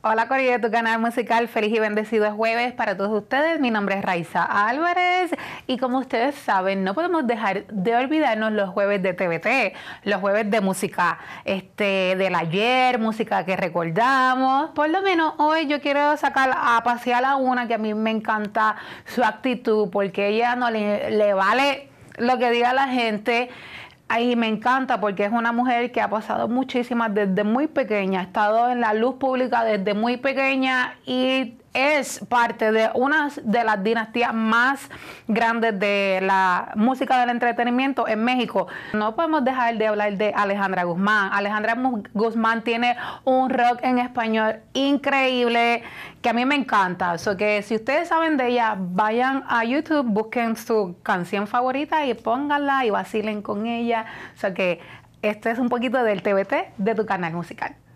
Hola Cori de tu canal musical, feliz y bendecido jueves para todos ustedes. Mi nombre es Raiza Álvarez y como ustedes saben, no podemos dejar de olvidarnos los jueves de TVT, los jueves de música este, del ayer, música que recordamos. Por lo menos hoy yo quiero sacar a pasear a una que a mí me encanta su actitud porque ella no le vale lo que diga la gente Ay, me encanta porque es una mujer que ha pasado muchísimas desde muy pequeña, ha estado en la luz pública desde muy pequeña y es parte de una de las dinastías más grandes de la música del entretenimiento en México. No podemos dejar de hablar de Alejandra Guzmán. Alejandra Guzmán tiene un rock en español increíble que a mí me encanta. sea que si ustedes saben de ella, vayan a YouTube, busquen su canción favorita y pónganla y vacilen con ella. sea que este es un poquito del TBT de tu canal musical.